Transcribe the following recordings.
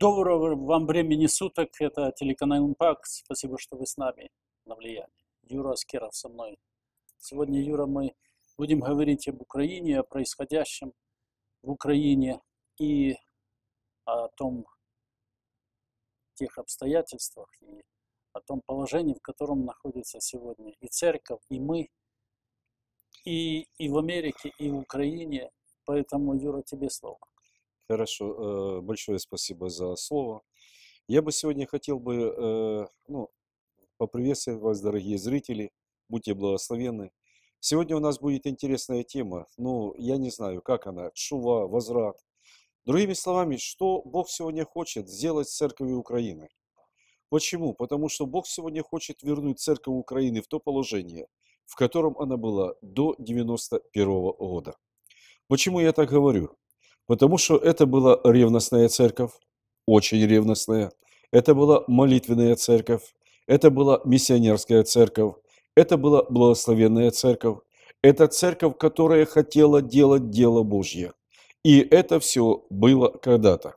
Доброго вам времени суток. Это телеканал «Импакт». Спасибо, что вы с нами на влиянии. Юра Аскеров со мной. Сегодня, Юра, мы будем говорить об Украине, о происходящем в Украине и о том, тех обстоятельствах и о том положении, в котором находится сегодня и церковь, и мы, и, и в Америке, и в Украине. Поэтому, Юра, тебе слово. Хорошо, э, большое спасибо за слово. Я бы сегодня хотел бы э, ну, поприветствовать вас, дорогие зрители. Будьте благословенны. Сегодня у нас будет интересная тема. Ну, я не знаю, как она. Шува, возврат. Другими словами, что Бог сегодня хочет сделать с церковью Украины? Почему? Потому что Бог сегодня хочет вернуть церковь Украины в то положение, в котором она была до 91 -го года. Почему я так говорю? Потому что это была ревностная церковь, очень ревностная. Это была молитвенная церковь, это была миссионерская церковь, это была благословенная церковь. Это церковь, которая хотела делать дело Божье. И это все было когда-то.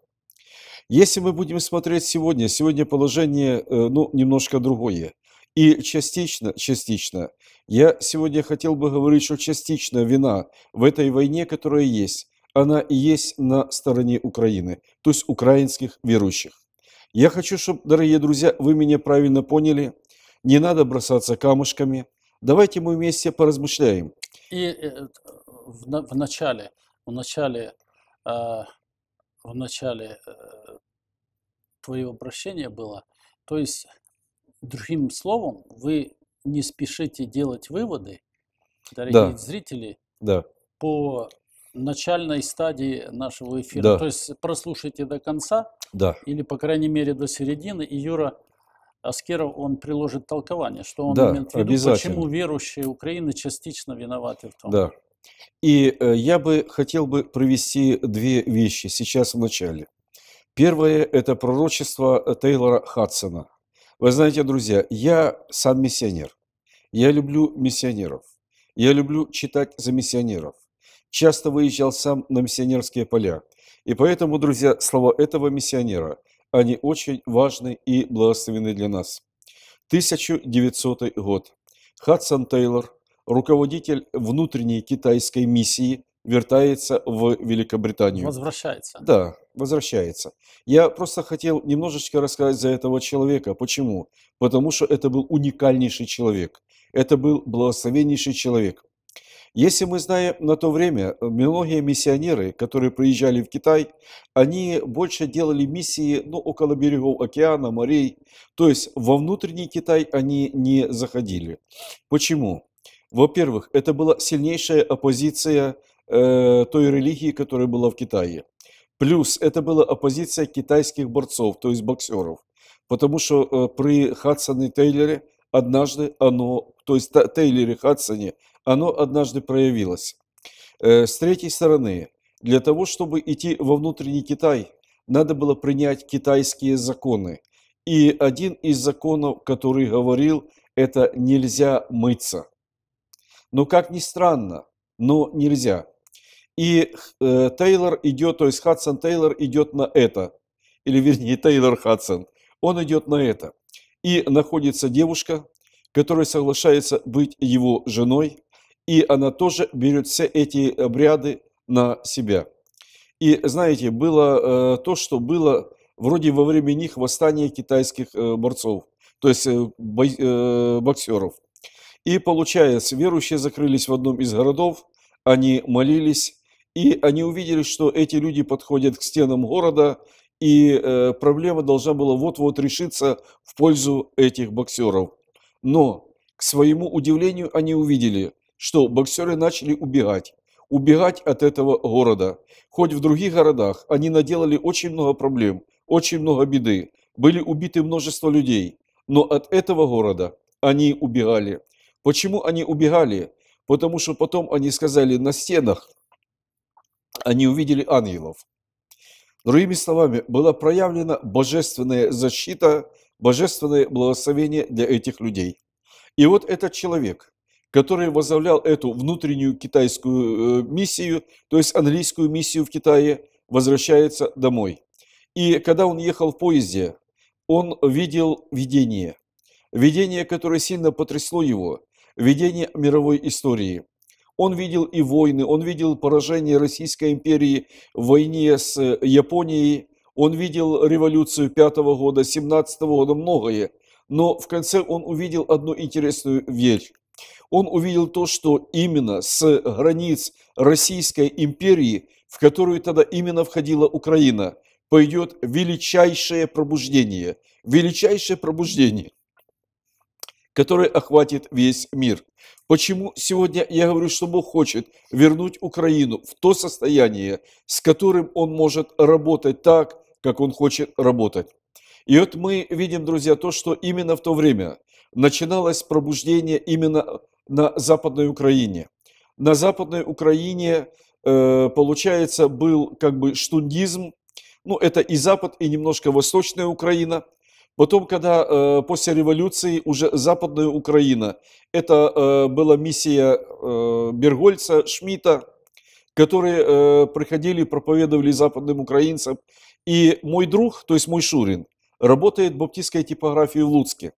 Если мы будем смотреть сегодня, сегодня положение э, ну, немножко другое. И частично, частично, я сегодня хотел бы говорить, что частично вина в этой войне, которая есть, она и есть на стороне Украины, то есть украинских верующих. Я хочу, чтобы, дорогие друзья, вы меня правильно поняли. Не надо бросаться камушками. Давайте мы вместе поразмышляем. И э, в, начале, в начале, а, в начале э, твоего обращения было, то есть, другим словом, вы не спешите делать выводы, дорогие да. зрители, да. по начальной стадии нашего эфира. Да. То есть прослушайте до конца, да. или, по крайней мере, до середины, и Юра Аскеров, он приложит толкование, что он да, имеет в виду, почему верующие Украины частично виноваты в том. Да. И э, я бы хотел бы провести две вещи сейчас в начале. Первое – это пророчество Тейлора Хадсона. Вы знаете, друзья, я сам миссионер. Я люблю миссионеров. Я люблю читать за миссионеров часто выезжал сам на миссионерские поля. И поэтому, друзья, слова этого миссионера, они очень важны и благословены для нас. 1900 год. Хадсон Тейлор, руководитель внутренней китайской миссии, вертается в Великобританию. Возвращается. Да, возвращается. Я просто хотел немножечко рассказать за этого человека. Почему? Потому что это был уникальнейший человек. Это был благословеннейший человек. Если мы знаем на то время, э, многие миссионеры, которые приезжали в Китай, они больше делали миссии ну, около берегов океана, морей. То есть во внутренний Китай они не заходили. Почему? Во-первых, это была сильнейшая оппозиция э, той религии, которая была в Китае. Плюс это была оппозиция китайских борцов, то есть боксеров. Потому что э, при Хадсоне Тейлере однажды оно то есть Тейлере Хадсоне, оно однажды проявилось. Э, с третьей стороны, для того, чтобы идти во внутренний Китай, надо было принять китайские законы. И один из законов, который говорил, это нельзя мыться. Но как ни странно, но нельзя. И э, Тейлор идет, то есть Хадсон Тейлор идет на это, или вернее Тейлор Хадсон, он идет на это. И находится девушка, которая соглашается быть его женой, и она тоже берет все эти обряды на себя. И знаете, было э, то, что было вроде во время них восстание китайских э, борцов, то есть э, боксеров. И получается, верующие закрылись в одном из городов, они молились, и они увидели, что эти люди подходят к стенам города, и проблема должна была вот-вот решиться в пользу этих боксеров. Но, к своему удивлению, они увидели, что боксеры начали убегать. Убегать от этого города. Хоть в других городах они наделали очень много проблем, очень много беды. Были убиты множество людей. Но от этого города они убегали. Почему они убегали? Потому что потом они сказали, на стенах они увидели ангелов. Другими словами, была проявлена божественная защита божественное благословение для этих людей. И вот этот человек, который возглавлял эту внутреннюю китайскую э, миссию, то есть английскую миссию в Китае, возвращается домой. И когда он ехал в поезде, он видел видение. Видение, которое сильно потрясло его. Видение мировой истории. Он видел и войны, он видел поражение Российской империи в войне с э, Японией, он видел революцию пятого года, семнадцатого года, многое. Но в конце он увидел одну интересную вещь. Он увидел то, что именно с границ Российской империи, в которую тогда именно входила Украина, пойдет величайшее пробуждение. Величайшее пробуждение которое охватит весь мир. Почему сегодня я говорю, что Бог хочет вернуть Украину в то состояние, с которым Он может работать так, как он хочет работать. И вот мы видим, друзья, то, что именно в то время начиналось пробуждение именно на Западной Украине. На Западной Украине, э, получается, был как бы штундизм, ну это и Запад, и немножко Восточная Украина. Потом, когда э, после революции уже Западная Украина, это э, была миссия Бергольца, Шмидта, которые приходили, проповедовали западным украинцам и мой друг, то есть мой Шурин, работает в баптистской типографии в Луцке.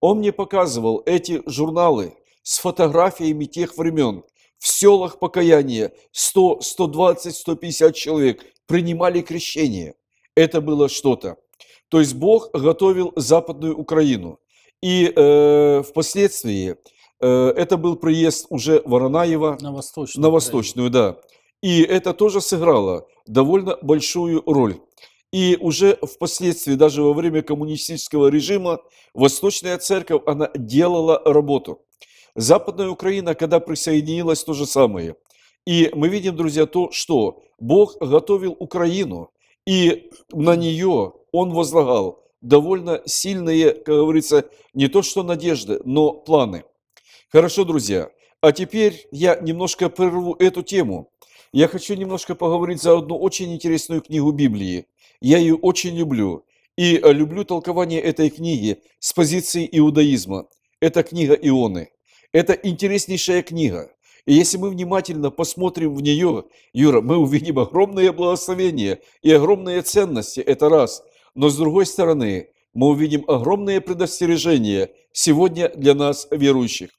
Он мне показывал эти журналы с фотографиями тех времен. В селах покаяния 100, 120, 150 человек принимали крещение. Это было что-то. То есть Бог готовил Западную Украину. И э, впоследствии э, это был приезд уже Воронаева на Восточную, на Восточную да. И это тоже сыграло довольно большую роль. И уже впоследствии, даже во время коммунистического режима, Восточная Церковь, она делала работу. Западная Украина, когда присоединилась, то же самое. И мы видим, друзья, то, что Бог готовил Украину, и на нее Он возлагал довольно сильные, как говорится, не то что надежды, но планы. Хорошо, друзья, а теперь я немножко прерву эту тему. Я хочу немножко поговорить за одну очень интересную книгу Библии – я ее очень люблю. И э, люблю толкование этой книги с позиции иудаизма. Это книга Ионы. Это интереснейшая книга. И если мы внимательно посмотрим в нее, Юра, мы увидим огромное благословение и огромные ценности, это раз. Но с другой стороны, мы увидим огромное предостережение сегодня для нас, верующих.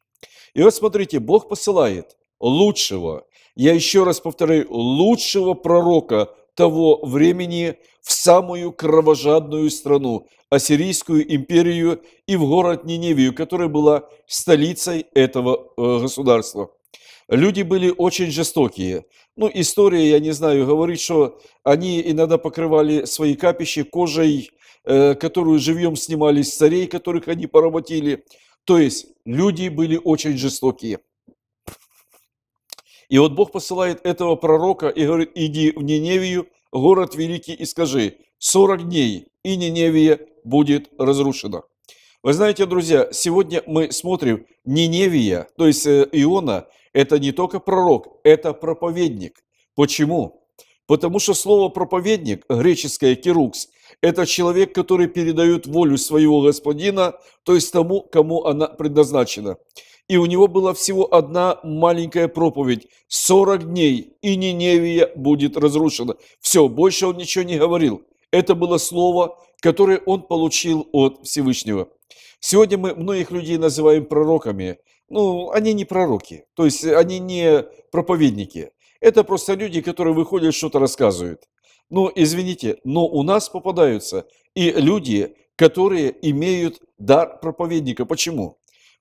И вот смотрите, Бог посылает лучшего, я еще раз повторю лучшего пророка того времени в самую кровожадную страну, Ассирийскую империю и в город Ниневию, которая была столицей этого э, государства. Люди были очень жестокие. Ну, история, я не знаю, говорит, что они иногда покрывали свои капища кожей, э, которую живьем снимали с царей, которых они поработили. То есть люди были очень жестокие. И вот Бог посылает этого пророка и говорит, иди в Ниневию, город великий, и скажи, 40 дней, и Ниневия будет разрушена. Вы знаете, друзья, сегодня мы смотрим Ниневия, то есть э, Иона, это не только пророк, это проповедник. Почему? Потому что слово проповедник, греческое керукс, это человек, который передает волю своего господина, то есть тому, кому она предназначена и у него была всего одна маленькая проповедь. 40 дней, и Ниневия будет разрушена. Все, больше он ничего не говорил. Это было слово, которое он получил от Всевышнего. Сегодня мы многих людей называем пророками. Ну, они не пророки, то есть они не проповедники. Это просто люди, которые выходят, что-то рассказывают. Ну, извините, но у нас попадаются и люди, которые имеют дар проповедника. Почему?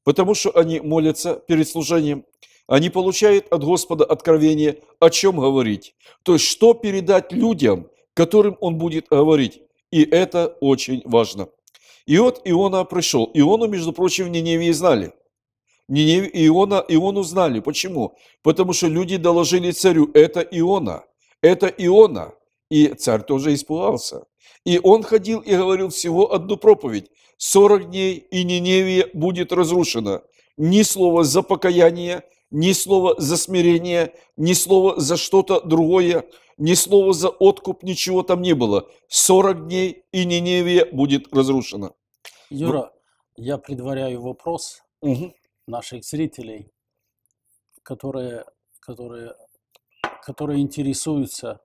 потому что они молятся перед служением, они получают от Господа откровение, о чем говорить, то есть что передать людям, которым он будет говорить. И это очень важно. И вот Иона пришел. Иону, между прочим, в Ниневии знали. Ниневе, Иона, Иону знали. Почему? Потому что люди доложили царю, это Иона, это Иона. И царь тоже испугался. И он ходил и говорил всего одну проповедь. 40 дней, и Ниневия будет разрушена. Ни слова за покаяние, ни слова за смирение, ни слова за что-то другое, ни слова за откуп, ничего там не было. 40 дней, и Ниневия будет разрушена. Юра, Вы... я предваряю вопрос угу. наших зрителей, которые, которые, которые интересуются,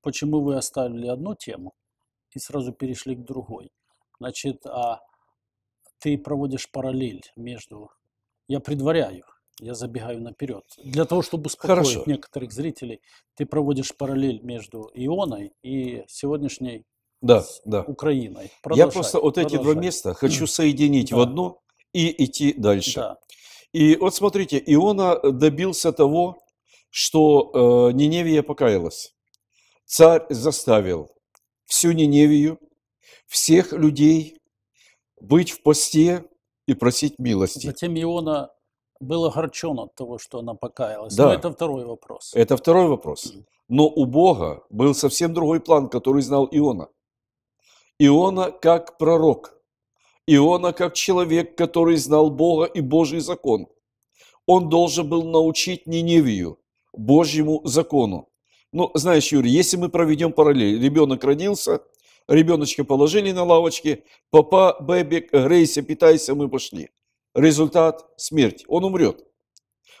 почему вы оставили одну тему и сразу перешли к другой значит, а ты проводишь параллель между... Я предваряю, я забегаю наперед. Для того, чтобы успокоить Хорошо. некоторых зрителей, ты проводишь параллель между Ионой и сегодняшней да, с да. Украиной. Продолжай, я просто вот продолжай. эти два места хочу соединить да. в одно и идти дальше. Да. И вот смотрите, Иона э, добился того, что э, Ниневия покаялась. Царь заставил всю Ниневию всех людей, быть в посте и просить милости. Затем Иона был огорчен от того, что она покаялась. Да. Но ну, это второй вопрос. Это второй вопрос. Но у Бога был совсем другой план, который знал Иона. Иона как пророк, Иона как человек, который знал Бога и Божий закон. Он должен был научить Ниневию Божьему закону. Ну, знаешь, Юрий, если мы проведем параллель, ребенок родился – Ребеночка положили на лавочке, папа, бэбик, грейся, питайся, мы пошли. Результат – смерть. Он умрет.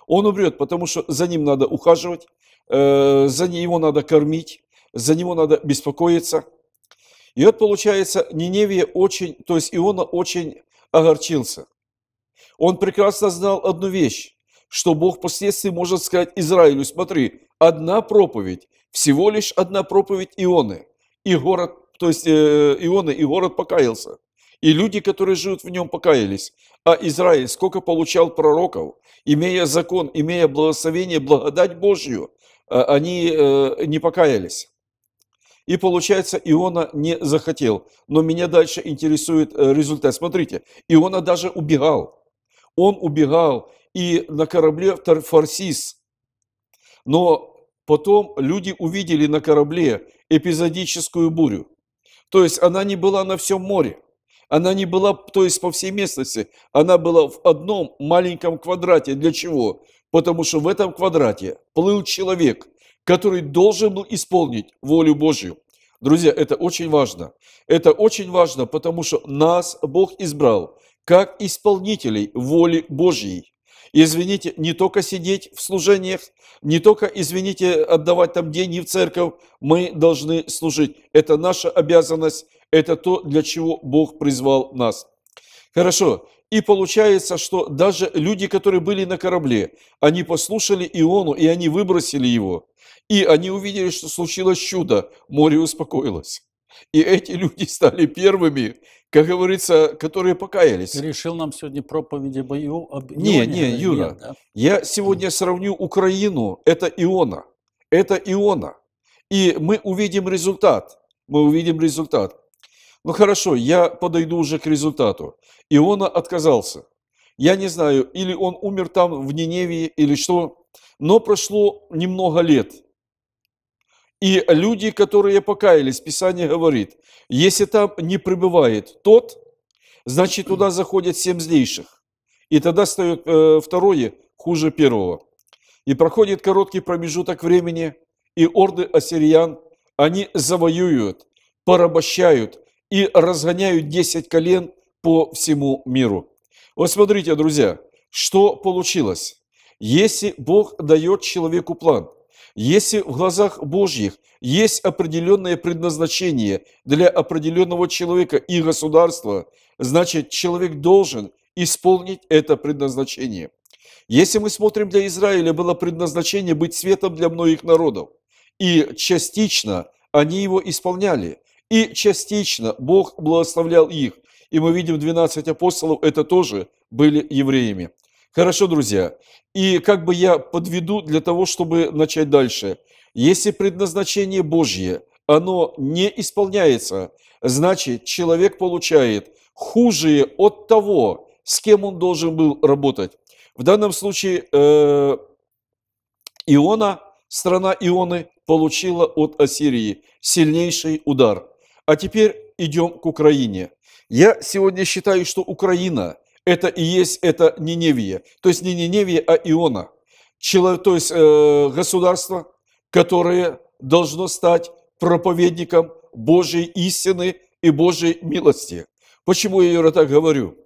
Он умрет, потому что за ним надо ухаживать, э, за него надо кормить, за него надо беспокоиться. И вот получается, Ниневия очень, то есть Иона очень огорчился. Он прекрасно знал одну вещь, что Бог впоследствии может сказать Израилю, смотри, одна проповедь, всего лишь одна проповедь Ионы, и город то есть э, Иона и город покаялся. И люди, которые живут в нем, покаялись. А Израиль сколько получал пророков, имея закон, имея благословение, благодать Божью, а, они э, не покаялись. И получается, Иона не захотел. Но меня дальше интересует э, результат. Смотрите, Иона даже убегал. Он убегал и на корабле в Тарфарсис. Но потом люди увидели на корабле эпизодическую бурю. То есть она не была на всем море. Она не была, то есть по всей местности, она была в одном маленьком квадрате. Для чего? Потому что в этом квадрате плыл человек, который должен был исполнить волю Божью. Друзья, это очень важно. Это очень важно, потому что нас Бог избрал как исполнителей воли Божьей извините, не только сидеть в служениях, не только, извините, отдавать там деньги в церковь, мы должны служить. Это наша обязанность, это то, для чего Бог призвал нас. Хорошо. И получается, что даже люди, которые были на корабле, они послушали Иону, и они выбросили его. И они увидели, что случилось чудо, море успокоилось. И эти люди стали первыми, как говорится, которые покаялись. Ты решил нам сегодня проповеди об Не, не, э, Юра, Нет, да? я сегодня сравню Украину, это Иона, это Иона. И мы увидим результат, мы увидим результат. Ну хорошо, я подойду уже к результату. Иона отказался. Я не знаю, или он умер там в Ниневии, или что, но прошло немного лет – и люди, которые покаялись, Писание говорит, если там не пребывает тот, значит туда заходят семь злейших. И тогда встает э, второе хуже первого. И проходит короткий промежуток времени, и орды ассириян, они завоюют, порабощают и разгоняют десять колен по всему миру. Вот смотрите, друзья, что получилось. Если Бог дает человеку план – если в глазах Божьих есть определенное предназначение для определенного человека и государства, значит человек должен исполнить это предназначение. Если мы смотрим для Израиля, было предназначение быть светом для многих народов. И частично они его исполняли. И частично Бог благословлял их. И мы видим 12 апостолов, это тоже были евреями. Хорошо, друзья. И как бы я подведу для того, чтобы начать дальше. Если предназначение Божье, оно не исполняется, значит, человек получает хуже от того, с кем он должен был работать. В данном случае э, Иона, страна Ионы, получила от Ассирии сильнейший удар. А теперь идем к Украине. Я сегодня считаю, что Украина – это и есть это Ниневия. То есть не Ниневия, а Иона. Чело, то есть э, государство, которое должно стать проповедником Божьей истины и Божьей милости. Почему я, Юра, так говорю?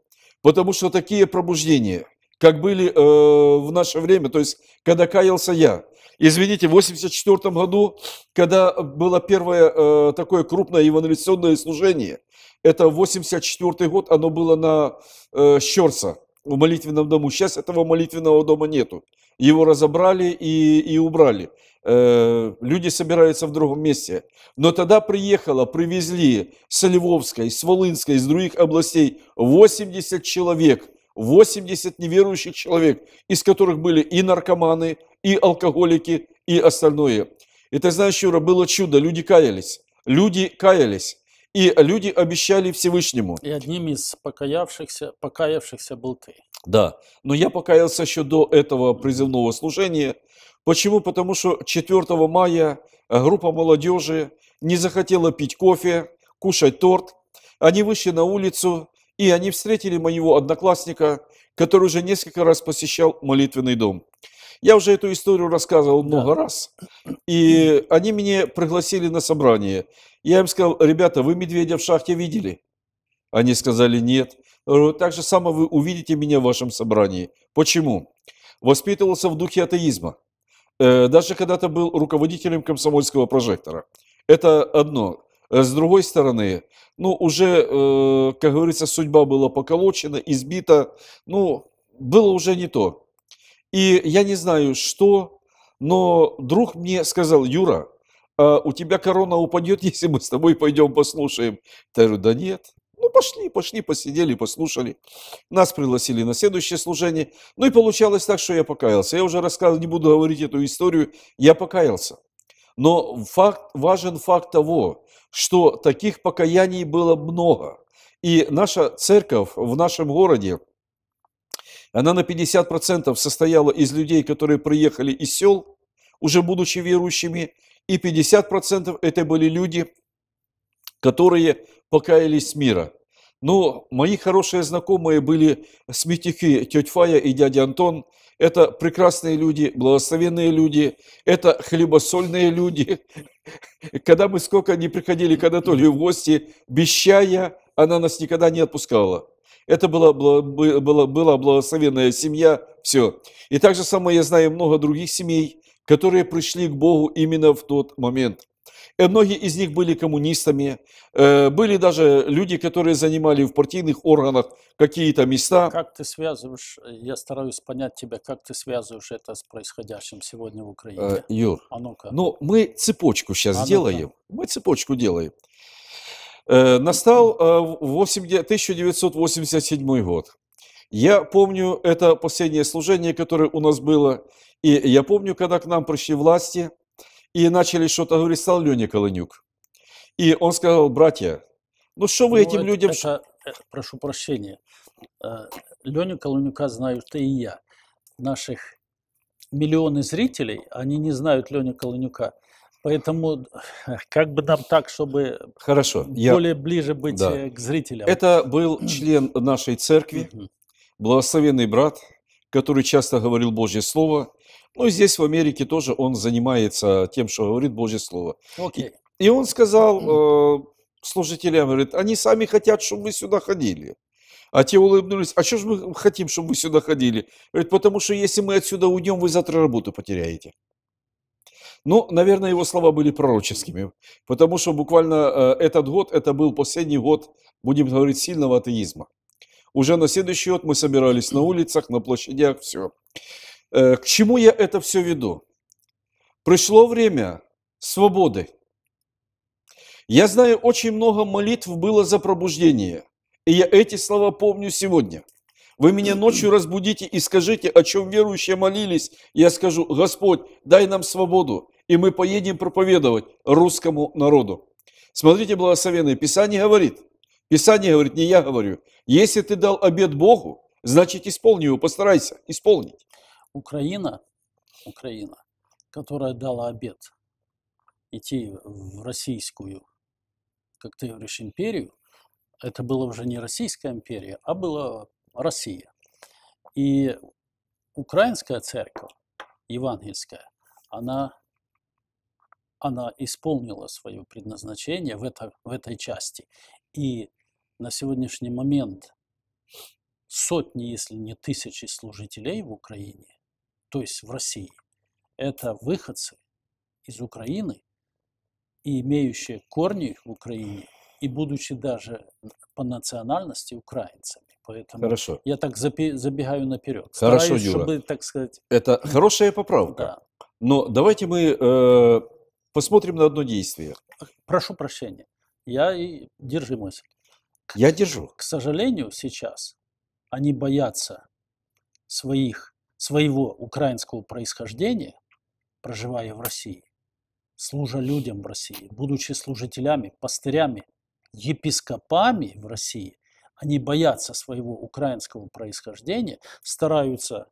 Потому что такие пробуждения, как были э, в наше время, то есть когда каялся я, извините, в 84 году, когда было первое э, такое крупное евангелиционное служение – это 84 год, оно было на э, Щерса, в молитвенном дому. Сейчас этого молитвенного дома нету. Его разобрали и, и убрали. Э, люди собираются в другом месте. Но тогда приехало, привезли с Львовской, с Волынской, из других областей 80 человек, 80 неверующих человек, из которых были и наркоманы, и алкоголики, и остальное. И ты знаешь, Юра, было чудо, люди каялись. Люди каялись. И люди обещали Всевышнему. И одним из покаявшихся, покаявшихся был ты. Да, но я покаялся еще до этого призывного служения. Почему? Потому что 4 мая э, группа молодежи не захотела пить кофе, кушать торт. Они вышли на улицу, и они встретили моего одноклассника, который уже несколько раз посещал молитвенный дом. Я уже эту историю рассказывал много да. раз. И они меня пригласили на собрание. Я им сказал, ребята, вы медведя в шахте видели? Они сказали, нет. Так же самое вы увидите меня в вашем собрании. Почему? Воспитывался в духе атеизма. Э, даже когда-то был руководителем комсомольского прожектора. Это одно. Э, с другой стороны, ну, уже, э, как говорится, судьба была поколочена, избита. Ну, было уже не то. И я не знаю, что, но друг мне сказал, Юра, а у тебя корона упадет, если мы с тобой пойдем послушаем. Я говорю, да нет. Ну, пошли, пошли, посидели, послушали. Нас пригласили на следующее служение. Ну и получалось так, что я покаялся. Я уже рассказывал, не буду говорить эту историю. Я покаялся. Но факт, важен факт того, что таких покаяний было много. И наша церковь в нашем городе – она на 50% состояла из людей, которые приехали из сел, уже будучи верующими, и 50% это были люди, которые покаялись с мира. Но мои хорошие знакомые были сметяки тетя Фая и дядя Антон. Это прекрасные люди, благословенные люди, это хлебосольные люди. Когда мы сколько не приходили к Анатолию в гости, без чая она нас никогда не отпускала. Это была, была, была была благословенная семья, все. И так же самое я знаю много других семей, которые пришли к Богу именно в тот момент. И э, многие из них были коммунистами, э, были даже люди, которые занимали в партийных органах какие-то места. Как ты связываешь, я стараюсь понять тебя, как ты связываешь это с происходящим сегодня в Украине? Э, Юр, а ну, ну мы цепочку сейчас а ну делаем, мы цепочку делаем. Настал 1987 год. Я помню это последнее служение, которое у нас было, и я помню, когда к нам пришли власти и начали что-то говорить, стал Леня Колынюк. И он сказал, братья, ну что вы ну, этим это, людям... Это, э, прошу прощения, э, Леня Колынюка знаю ты и я. Наших миллионы зрителей, они не знают Леня Колынюка – Поэтому как бы нам так, чтобы Хорошо, более я... ближе быть да. Э, к зрителям. Это был член нашей церкви, благословенный брат, который часто говорил Божье Слово. Ну, и здесь в Америке тоже он занимается тем, что говорит Божье Слово. Okay. И, он сказал э, служителям, говорит, они сами хотят, чтобы мы сюда ходили. А те улыбнулись, а что же мы хотим, чтобы мы сюда ходили? Говорит, потому что если мы отсюда уйдем, вы завтра работу потеряете. Но, ну, наверное, его слова были пророческими, потому что буквально э, этот год, это был последний год, будем говорить, сильного атеизма. Уже на следующий год мы собирались на улицах, на площадях, все. Э, к чему я это все веду? Пришло время свободы. Я знаю, очень много молитв было за пробуждение. И я эти слова помню сегодня – вы меня ночью разбудите и скажите, о чем верующие молились. Я скажу, Господь, дай нам свободу, и мы поедем проповедовать русскому народу. Смотрите, благословенное, Писание говорит, Писание говорит, не я говорю, если ты дал обед Богу, значит исполни его, постарайся исполнить. Украина, Украина, которая дала обед идти в российскую, как ты говоришь, империю, это была уже не Российская империя, а была Россия. И украинская церковь, евангельская, она, она исполнила свое предназначение в, это, в этой части. И на сегодняшний момент сотни, если не тысячи служителей в Украине, то есть в России, это выходцы из Украины, и имеющие корни в Украине, и будучи даже по национальности украинцами. Поэтому Хорошо. я так забегаю наперед. Хорошо, Стараюсь, Юра. Чтобы, так сказать... Это хорошая поправка. Да. Но давайте мы э, посмотрим на одно действие. Прошу прощения. Я и держи мысль. Я держу. К сожалению, сейчас они боятся своих, своего украинского происхождения, проживая в России, служа людям в России, будучи служителями, пастырями, епископами в России, они боятся своего украинского происхождения, стараются,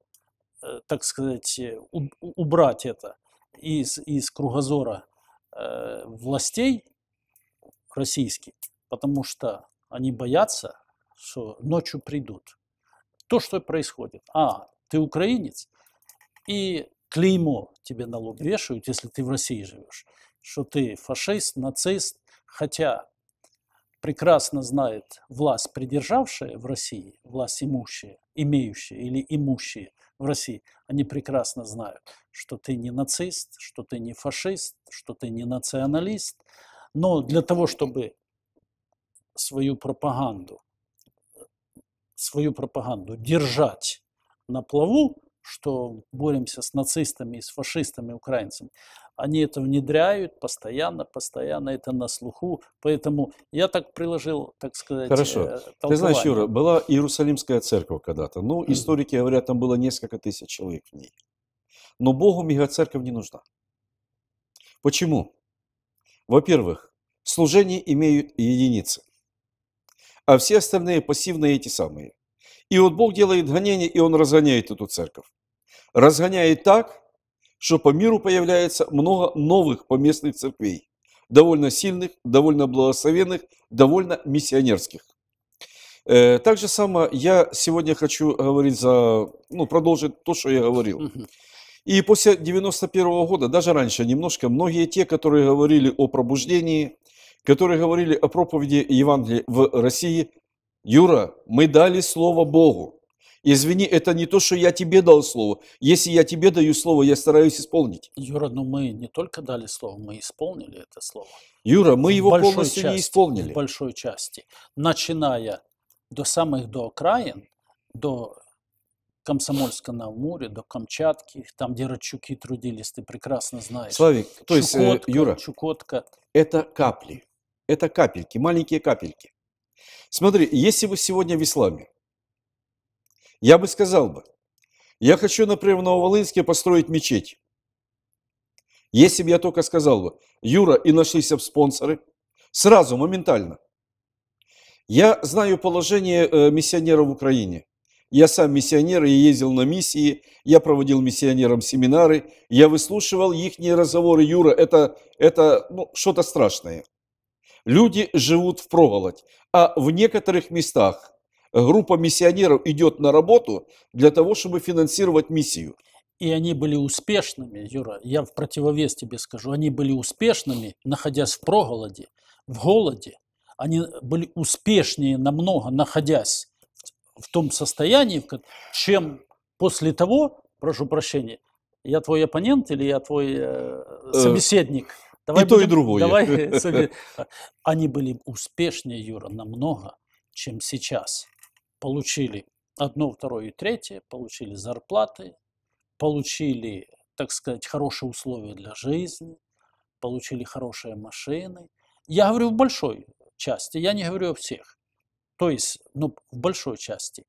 э, так сказать, э, убрать это из, из кругозора э, властей российских, потому что они боятся, что ночью придут. То, что происходит. А, ты украинец, и клеймо тебе налог вешают, если ты в России живешь, что ты фашист, нацист, хотя прекрасно знает власть придержавшая в России, власть имущая, имеющая или имущие в России, они прекрасно знают, что ты не нацист, что ты не фашист, что ты не националист. Но для того, чтобы свою пропаганду, свою пропаганду держать на плаву, что боремся с нацистами и с фашистами украинцами, они это внедряют постоянно, постоянно это на слуху. Поэтому я так приложил, так сказать, Хорошо. Э, Ты знаешь, Юра, была Иерусалимская церковь когда-то. Ну, историки говорят, там было несколько тысяч человек в ней. Но Богу мегацерковь не нужна. Почему? Во-первых, служение имеют единицы, а все остальные пассивные эти самые. И вот Бог делает гонение, и Он разгоняет эту церковь. Разгоняет так, что по миру появляется много новых поместных церквей, довольно сильных, довольно благословенных, довольно миссионерских. Э, так же самое я сегодня хочу говорить за, ну, продолжить то, что я говорил. И после 91 -го года, даже раньше немножко, многие те, которые говорили о пробуждении, которые говорили о проповеди Евангелия в России, Юра, мы дали слово Богу. Извини, это не то, что я тебе дал слово. Если я тебе даю слово, я стараюсь исполнить. Юра, ну мы не только дали слово, мы исполнили это слово. Юра, мы в его полностью части, не исполнили. В большой части. Начиная до самых до окраин, до Комсомольска на Амуре, до Камчатки, там, где рачуки трудились, ты прекрасно знаешь. Славик, то есть, э, Юра, Чукотка. это капли, это капельки, маленькие капельки. Смотри, если вы сегодня в исламе, я бы сказал бы, я хочу, например, в Нововолынске построить мечеть. Если бы я только сказал бы, Юра, и нашлись бы спонсоры, сразу, моментально. Я знаю положение э, миссионеров в Украине. Я сам миссионер, я ездил на миссии, я проводил миссионерам семинары, я выслушивал их разговоры. Юра, это, это ну, что-то страшное. Люди живут в проголодь, а в некоторых местах – группа миссионеров идет на работу для того, чтобы финансировать миссию. И они были успешными, Юра, я в противовес тебе скажу, они были успешными, находясь в проголоде, в голоде. Они были успешнее намного, находясь в том состоянии, чем после того, прошу прощения, я твой оппонент или я твой э, э собеседник? Давай и будем, то, и другое. Давай, они были успешнее, Юра, намного, чем сейчас получили одно, второе и третье, получили зарплаты, получили, так сказать, хорошие условия для жизни, получили хорошие машины. Я говорю в большой части, я не говорю о всех. То есть, ну, в большой части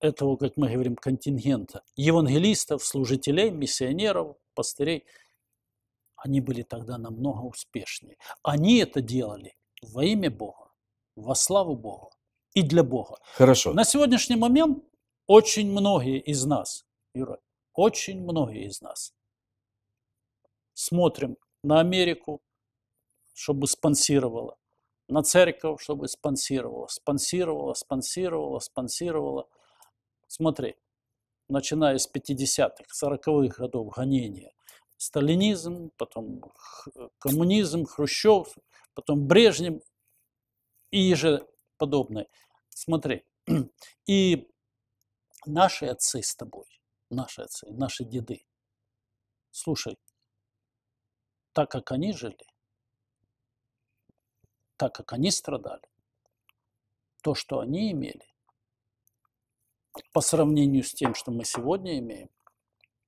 этого, как мы говорим, контингента, евангелистов, служителей, миссионеров, пастырей, они были тогда намного успешнее. Они это делали во имя Бога, во славу Бога и для Бога. Хорошо. На сегодняшний момент очень многие из нас, Юра, очень многие из нас смотрим на Америку, чтобы спонсировала, на церковь, чтобы спонсировала, спонсировала, спонсировала, спонсировала. Смотри, начиная с 50-х, 40-х годов гонения, сталинизм, потом коммунизм, Хрущев, потом Брежнев и же подобное. Смотри, и наши отцы с тобой, наши отцы, наши деды, слушай, так как они жили, так как они страдали, то, что они имели, по сравнению с тем, что мы сегодня имеем,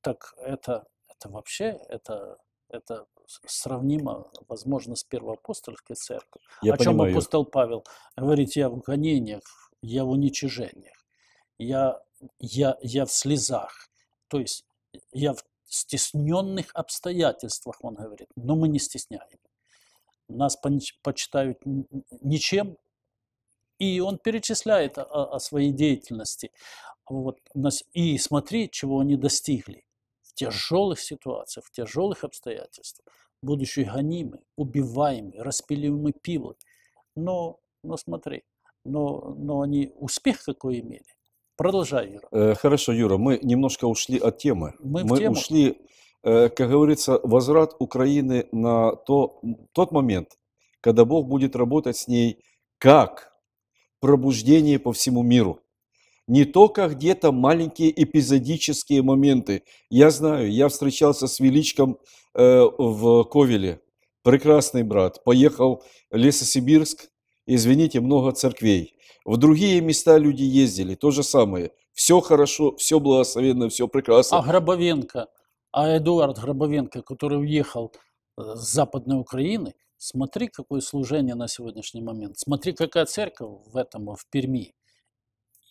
так это, это вообще, это, это сравнимо, возможно, с первоапостольской церковью. Я о понимаю. чем апостол Павел говорит, я в гонениях, я в уничижениях, я, я, я в слезах, то есть я в стесненных обстоятельствах, он говорит, но мы не стесняем. Нас почитают ничем, и он перечисляет о, о своей деятельности. Вот, и смотри, чего они достигли тяжелых ситуациях, в тяжелых обстоятельствах, будучи гонимы, убиваемы, распиливаемы пилы. Но, но смотри, но, но они успех какой имели. Продолжай, Юра. Э, хорошо, Юра, мы немножко ушли от темы. Мы, мы тему. ушли, э, как говорится, возврат Украины на то, тот момент, когда Бог будет работать с ней как пробуждение по всему миру не только где-то маленькие эпизодические моменты. Я знаю, я встречался с Величком э, в Ковеле, прекрасный брат, поехал в Лесосибирск, извините, много церквей. В другие места люди ездили, то же самое. Все хорошо, все благословенно, все прекрасно. А Гробовенко, а Эдуард Гробовенко, который уехал э, с Западной Украины, смотри, какое служение на сегодняшний момент, смотри, какая церковь в этом, в Перми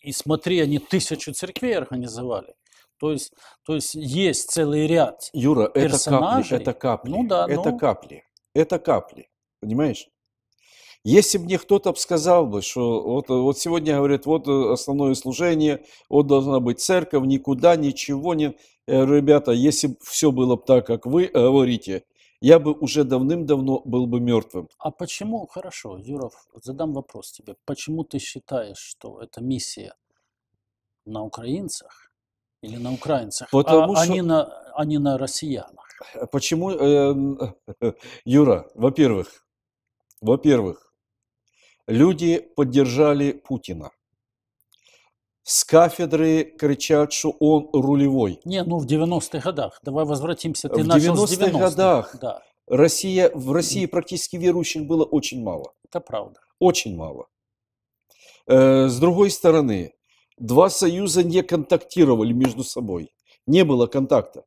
и смотри, они тысячу церквей организовали. То есть, то есть есть целый ряд Юра, персонажей. это капли, это капли, ну, да, это ну... капли, это капли, понимаешь? Если бы мне кто-то сказал бы, что вот, вот сегодня говорит, вот э, основное служение, вот должна быть церковь, никуда, ничего не... Э, ребята, если все было бы так, как вы говорите, я бы уже давным-давно был бы мертвым. А почему, хорошо, Юров, задам вопрос тебе, почему ты считаешь, что эта миссия на украинцах или на украинцах, а Потому а, что... а, не на, а не на россиянах? Э, почему, эм, Юра, во-первых, во-первых, люди поддержали Путина с кафедры кричат, что он рулевой. Не, ну в 90-х годах. Давай возвратимся. Ты в начал 90-х, 90-х годах да. Россия, в России практически верующих было очень мало. Это правда. Очень мало. Э, с другой стороны, два союза не контактировали между собой. Не было контакта.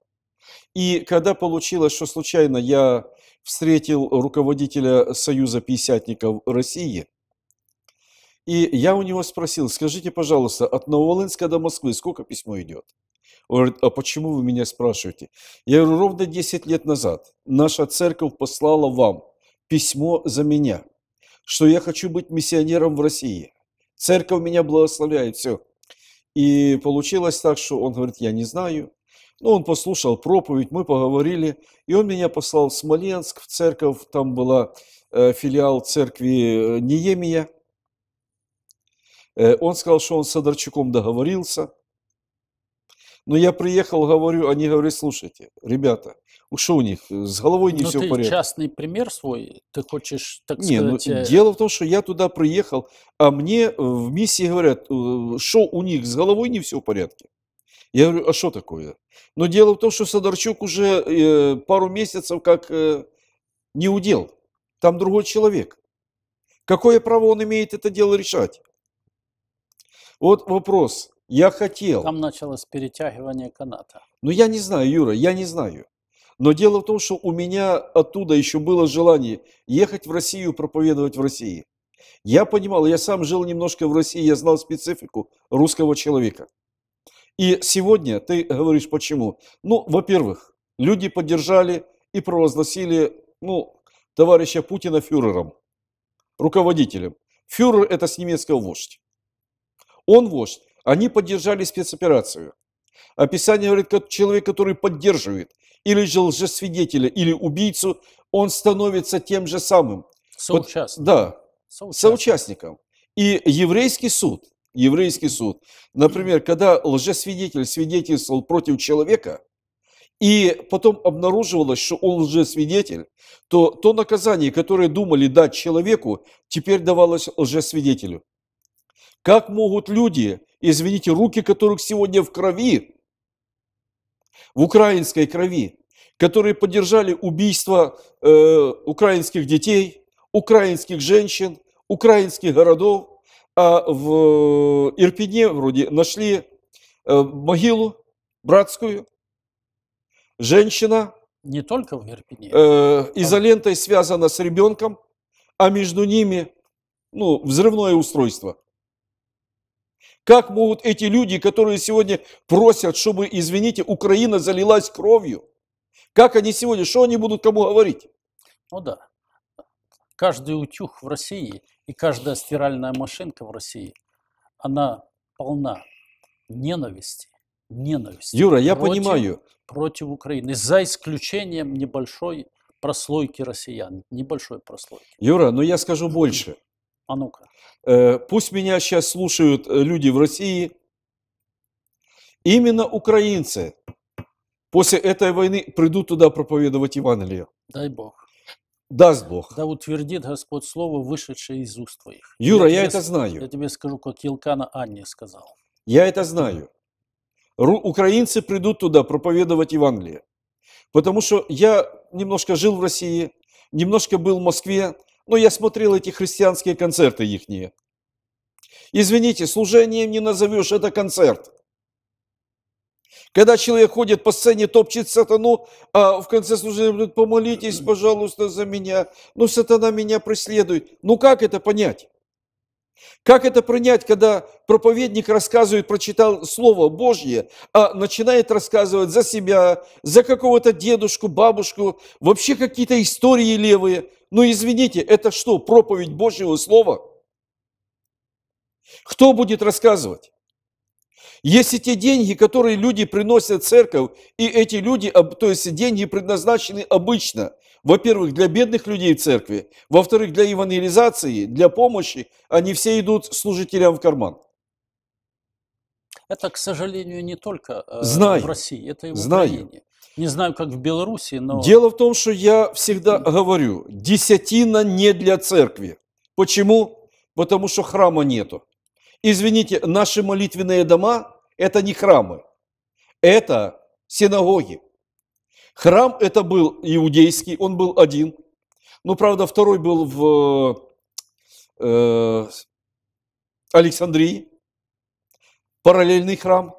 И когда получилось, что случайно я встретил руководителя Союза пятидесятников России – и я у него спросил, скажите, пожалуйста, от Новолынска до Москвы сколько письмо идет? Он говорит, а почему вы меня спрашиваете? Я говорю, ровно 10 лет назад наша церковь послала вам письмо за меня, что я хочу быть миссионером в России. Церковь меня благословляет, все. И получилось так, что он говорит, я не знаю. Но ну, он послушал проповедь, мы поговорили, и он меня послал в Смоленск, в церковь, там была э, филиал церкви э, Неемия – Э, он сказал, что он с Садорчуком договорился. Но я приехал, говорю, они говорят, слушайте, ребята, что у них, с головой не Но ну, все в порядке. ты частный пример свой, ты хочешь, так не, ну, сказать... Ну, дело в том, что я туда приехал, а мне э, в миссии говорят, что у них с головой не все в порядке. Я говорю, а что такое? Но дело в том, что Садорчук уже э, пару месяцев как э, не удел. Там другой человек. Какое право он имеет это дело решать? Вот вопрос. Я хотел. Там началось перетягивание каната. Ну, я не знаю, Юра, я не знаю. Но дело в том, что у меня оттуда еще было желание ехать в Россию, проповедовать в России. Я понимал, я сам жил немножко в России, я знал специфику русского человека. И сегодня ты говоришь почему? Ну, во-первых, люди поддержали и провозгласили, ну, товарища Путина фюрером, руководителем. Фюрер – это с немецкого вождь. Он вождь. Они поддержали спецоперацию. Описание говорит, что человек, который поддерживает или же лжесвидетеля, или убийцу, он становится тем же самым. Соучастником. да, соучастником. И еврейский суд, еврейский суд, например, когда лжесвидетель свидетельствовал против человека, и потом обнаруживалось, что он лжесвидетель, то то наказание, которое думали дать человеку, теперь давалось лжесвидетелю. Как могут люди, извините, руки которых сегодня в крови, в украинской крови, которые поддержали убийство э, украинских детей, украинских женщин, украинских городов, а в Ирпене вроде нашли э, могилу братскую, женщина. Не только в Ирпене. Э, изолентой связана с ребенком, а между ними ну, взрывное устройство – как могут эти люди, которые сегодня просят, чтобы, извините, Украина залилась кровью? Как они сегодня, что они будут кому говорить? Ну да. Каждый утюг в России и каждая стиральная машинка в России, она полна ненависти, ненависти. Юра, я против, понимаю. Против Украины, за исключением небольшой прослойки россиян, небольшой прослойки. Юра, но ну я скажу больше. А ну-ка. Э, пусть меня сейчас слушают э, люди в России. Именно украинцы после этой войны придут туда проповедовать Евангелие. Дай Бог. Даст Бог. Да утвердит Господь Слово, вышедшее из уст твоих. Юра, я, я это тебе, знаю. Я тебе скажу, как Елкана Анне сказал. Я это знаю. Ру, украинцы придут туда проповедовать Евангелие. Потому что я немножко жил в России, немножко был в Москве, но я смотрел эти христианские концерты ихние. Извините, служением не назовешь, это концерт. Когда человек ходит по сцене, топчет сатану, а в конце служения говорит, помолитесь, пожалуйста, за меня. Ну, сатана меня преследует. Ну, как это понять? Как это принять, когда проповедник рассказывает, прочитал Слово Божье, а начинает рассказывать за себя, за какого-то дедушку, бабушку, вообще какие-то истории левые. Ну извините, это что, проповедь Божьего Слова? Кто будет рассказывать? Если те деньги, которые люди приносят в церковь, и эти люди, то есть деньги предназначены обычно, во-первых, для бедных людей в церкви, во-вторых, для евангелизации, для помощи, они все идут служителям в карман. Это, к сожалению, не только э, Знаю. в России, это и в Знаю. Украине. Не знаю, как в Беларуси, но... Дело в том, что я всегда говорю, десятина не для церкви. Почему? Потому что храма нету. Извините, наши молитвенные дома – это не храмы, это синагоги. Храм это был иудейский, он был один. Ну, правда, второй был в э, Александрии, параллельный храм.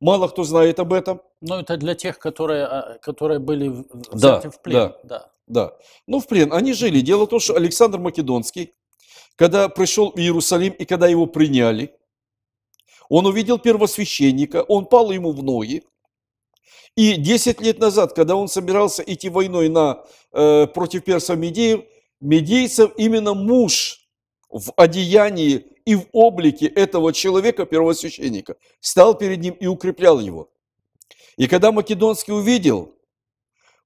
Мало кто знает об этом. Ну, это для тех, которые, а, которые были взяты да, в плен. Да, да. да. Ну, в плен. Они жили. Дело в том, что Александр Македонский, когда пришел в Иерусалим и когда его приняли, он увидел первосвященника, он пал ему в ноги. И 10 лет назад, когда он собирался идти войной на, э, против персов-медеев, медейцев именно муж в одеянии и в облике этого человека, первосвященника, стал перед ним и укреплял его. И когда Македонский увидел,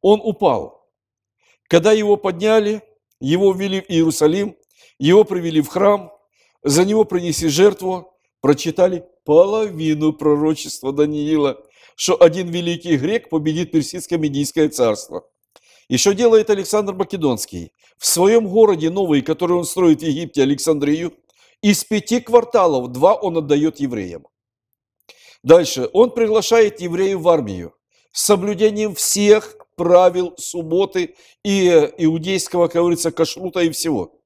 он упал. Когда его подняли, его ввели в Иерусалим, его привели в храм, за него принесли жертву, прочитали половину пророчества Даниила, что один великий грек победит персидско-медийское царство – и что делает Александр Македонский? В своем городе новый, который он строит в Египте, Александрию, из пяти кварталов два он отдает евреям. Дальше. Он приглашает евреев в армию с соблюдением всех правил субботы и э, иудейского, как говорится, кашрута и всего.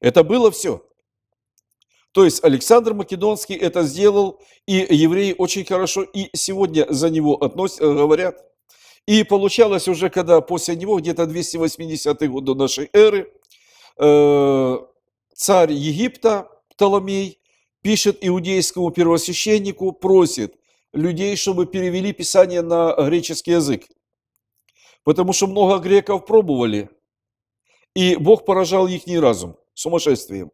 Это было все. То есть Александр Македонский это сделал, и евреи очень хорошо и сегодня за него относят, э, говорят. И получалось уже, когда после него, где-то 280 год до нашей эры, э, царь Египта Птоломей пишет иудейскому первосвященнику, просит людей, чтобы перевели Писание на греческий язык. Потому что много греков пробовали, и Бог поражал их разум сумасшествием.